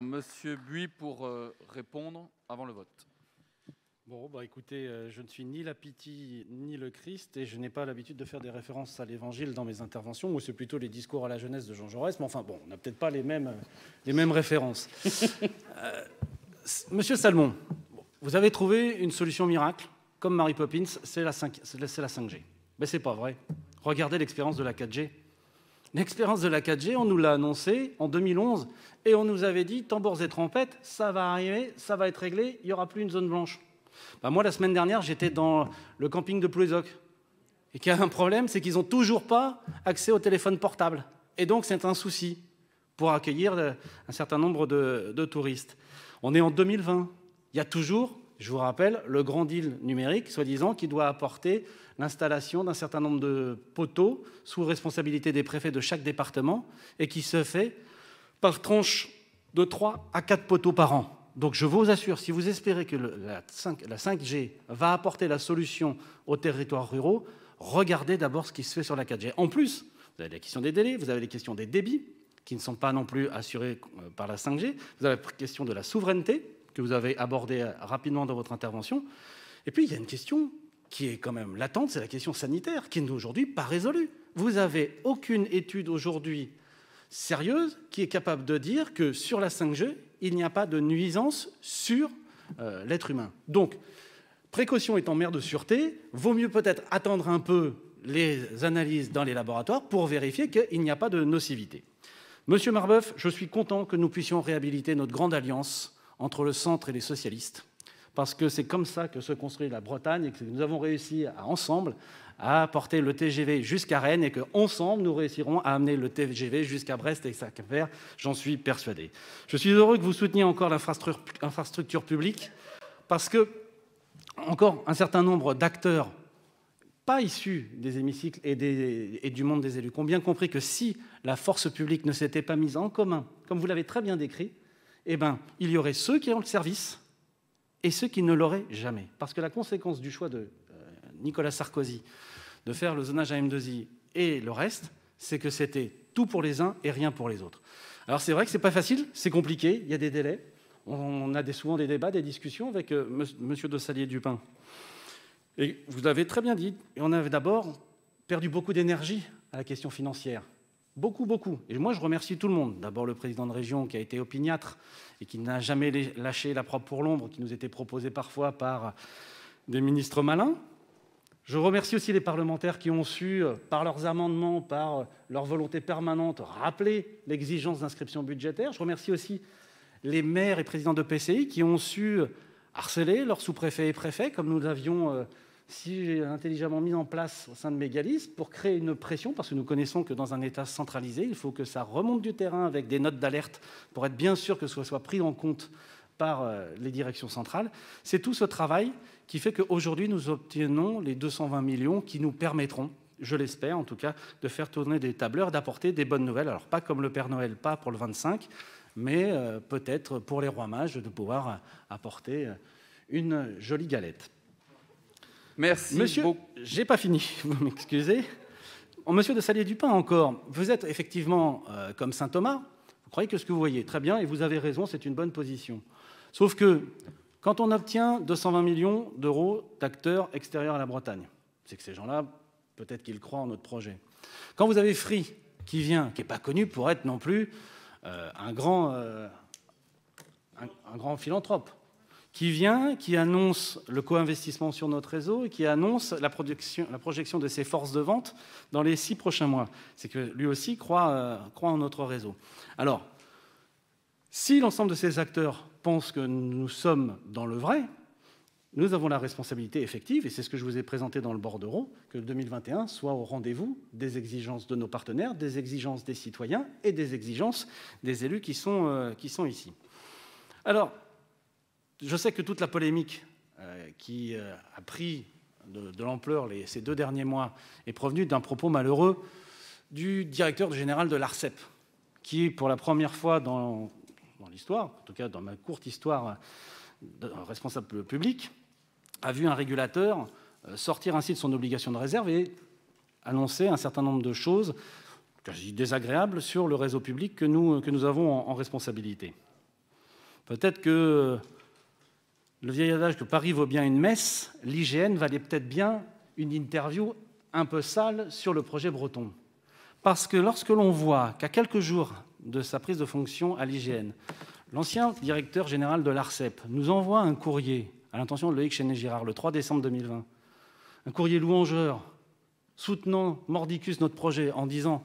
Monsieur Buis pour euh, répondre avant le vote. Bon, bah écoutez, euh, je ne suis ni la pitié ni le Christ et je n'ai pas l'habitude de faire des références à l'Évangile dans mes interventions, ou c'est plutôt les discours à la jeunesse de Jean Jaurès, mais enfin bon, on n'a peut-être pas les mêmes, les mêmes références. Euh, Monsieur Salmon, vous avez trouvé une solution miracle, comme Mary Poppins, c'est la, 5, la 5G. Mais c'est pas vrai. Regardez l'expérience de la 4G. L'expérience de la 4G, on nous l'a annoncé en 2011 et on nous avait dit tambours et trompettes, ça va arriver, ça va être réglé, il n'y aura plus une zone blanche. Bah, moi, la semaine dernière, j'étais dans le camping de Plouézoc. Et qu'il a un problème, c'est qu'ils n'ont toujours pas accès au téléphone portable. Et donc, c'est un souci pour accueillir euh, un certain nombre de, de touristes. On est en 2020. Il y a toujours je vous rappelle, le grand deal numérique, soi-disant, qui doit apporter l'installation d'un certain nombre de poteaux sous responsabilité des préfets de chaque département et qui se fait par tranche de 3 à 4 poteaux par an. Donc je vous assure, si vous espérez que la, 5, la 5G va apporter la solution aux territoires ruraux, regardez d'abord ce qui se fait sur la 4G. En plus, vous avez la question des délais, vous avez les questions des débits qui ne sont pas non plus assurés euh, par la 5G, vous avez la question de la souveraineté, que vous avez abordé euh, rapidement dans votre intervention. Et puis, il y a une question qui est quand même latente, c'est la question sanitaire, qui n'est aujourd'hui pas résolue. Vous n'avez aucune étude aujourd'hui sérieuse qui est capable de dire que sur la 5G, il n'y a pas de nuisance sur euh, l'être humain. Donc, précaution étant mère de sûreté, vaut mieux peut-être attendre un peu les analyses dans les laboratoires pour vérifier qu'il n'y a pas de nocivité. Monsieur Marbeuf, je suis content que nous puissions réhabiliter notre grande alliance entre le centre et les socialistes, parce que c'est comme ça que se construit la Bretagne et que nous avons réussi ensemble à porter le TGV jusqu'à Rennes et que, ensemble, nous réussirons à amener le TGV jusqu'à Brest et Cap-Vert, j'en suis persuadé. Je suis heureux que vous souteniez encore l'infrastructure publique parce que encore un certain nombre d'acteurs pas issus des hémicycles et, du monde des élus, ont bien compris que si la force publique ne s'était pas mise en commun, comme vous l'avez très bien décrit, eh ben, il y aurait ceux qui ont le service et ceux qui ne l'auraient jamais. Parce que la conséquence du choix de euh, Nicolas Sarkozy de faire le zonage à m 2 i et le reste, c'est que c'était tout pour les uns et rien pour les autres. Alors c'est vrai que c'est pas facile, c'est compliqué, il y a des délais. On a souvent des débats, des discussions avec euh, M. Monsieur de Salier-Dupin. Et vous l'avez très bien dit, on avait d'abord perdu beaucoup d'énergie à la question financière. Beaucoup, beaucoup. Et moi, je remercie tout le monde. D'abord le président de région qui a été opiniâtre et qui n'a jamais lâché la propre pour l'ombre qui nous était proposée parfois par euh, des ministres malins. Je remercie aussi les parlementaires qui ont su, euh, par leurs amendements, par euh, leur volonté permanente, rappeler l'exigence d'inscription budgétaire. Je remercie aussi les maires et présidents de PCI qui ont su harceler leurs sous-préfets et préfets, comme nous avions si j'ai intelligemment mis en place au sein de Mégalis pour créer une pression, parce que nous connaissons que dans un État centralisé, il faut que ça remonte du terrain avec des notes d'alerte pour être bien sûr que ce soit pris en compte par euh, les directions centrales. C'est tout ce travail qui fait qu'aujourd'hui, nous obtenons les 220 millions qui nous permettront, je l'espère en tout cas, de faire tourner des tableurs, d'apporter des bonnes nouvelles. Alors pas comme le Père Noël, pas pour le 25, mais euh, peut-être pour les rois mages de pouvoir euh, apporter une jolie galette. Merci Monsieur, J'ai pas fini, vous m'excusez. Oh, monsieur de Salier-Dupin, encore, vous êtes effectivement euh, comme saint Thomas, vous croyez que ce que vous voyez, très bien, et vous avez raison, c'est une bonne position. Sauf que quand on obtient 220 millions d'euros d'acteurs extérieurs à la Bretagne, c'est que ces gens-là, peut-être qu'ils croient en notre projet. Quand vous avez Free qui vient, qui n'est pas connu pour être non plus euh, un, grand, euh, un grand philanthrope, qui vient, qui annonce le co-investissement sur notre réseau et qui annonce la, la projection de ses forces de vente dans les six prochains mois. C'est que lui aussi croit, euh, croit en notre réseau. Alors, si l'ensemble de ces acteurs pensent que nous sommes dans le vrai, nous avons la responsabilité effective, et c'est ce que je vous ai présenté dans le bordereau, que 2021 soit au rendez-vous des exigences de nos partenaires, des exigences des citoyens et des exigences des élus qui sont, euh, qui sont ici. Alors, je sais que toute la polémique euh, qui euh, a pris de, l'ampleur ces deux derniers mois est provenue d'un propos malheureux du directeur général de l'ARCEP, qui, pour la première fois dans, l'histoire, en tout cas dans ma courte histoire euh, de responsable public, a vu un régulateur sortir ainsi de son obligation de réserve et annoncer un certain nombre de choses quasi désagréables sur le réseau public que nous, avons en responsabilité. Peut-être que le vieil adage que Paris vaut bien une messe, l'IGN valait peut-être bien une interview un peu sale sur le projet breton. Parce que lorsque l'on voit qu'à quelques jours de sa prise de fonction à l'IGN, l'ancien directeur général de l'ARCEP nous envoie un courrier à l'intention de Loïc Chenet-Girard le 3 décembre 2020, un courrier louangeur soutenant Mordicus, notre projet, en disant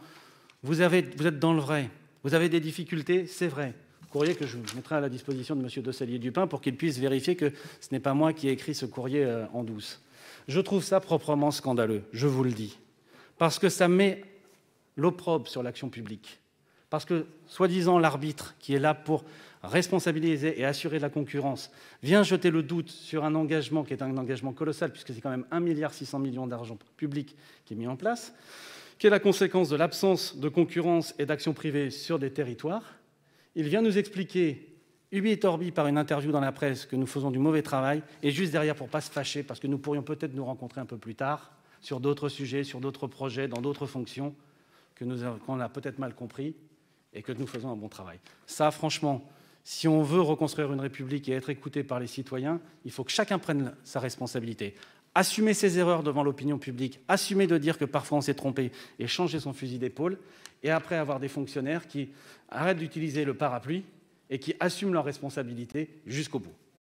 vous, avez, vous êtes dans le vrai, vous avez des difficultés, c'est vrai, courrier que je vous mettrai à la disposition de M. Dessalier-Dupin pour qu'il puisse vérifier que ce n'est pas moi qui ai écrit ce courrier euh, en douce. Je trouve ça proprement scandaleux, je vous le dis, parce que ça met l'opprobre sur l'action publique. Parce que, soi-disant, l'arbitre qui est là pour responsabiliser et assurer la concurrence vient jeter le doute sur un engagement qui est un engagement colossal, puisque c'est quand même 1,6 milliard d'argent public qui est mis en place, qui est la conséquence de l'absence de concurrence et d'action privée sur des territoires il vient nous expliquer, Ubi et orbi par une interview dans la presse, que nous faisons du mauvais travail. Et juste derrière, pour ne pas se fâcher, parce que nous pourrions peut-être nous rencontrer un peu plus tard, sur d'autres sujets, sur d'autres projets, dans d'autres fonctions, qu'on a peut-être mal compris et que nous faisons un bon travail. Ça, franchement, si on veut reconstruire une République et être écouté par les citoyens, il faut que chacun prenne sa responsabilité. Assumer ses erreurs devant l'opinion publique, assumer de dire que parfois on s'est trompé et changer son fusil d'épaule, et après avoir des fonctionnaires qui arrêtent d'utiliser le parapluie et qui assument leurs responsabilités jusqu'au bout.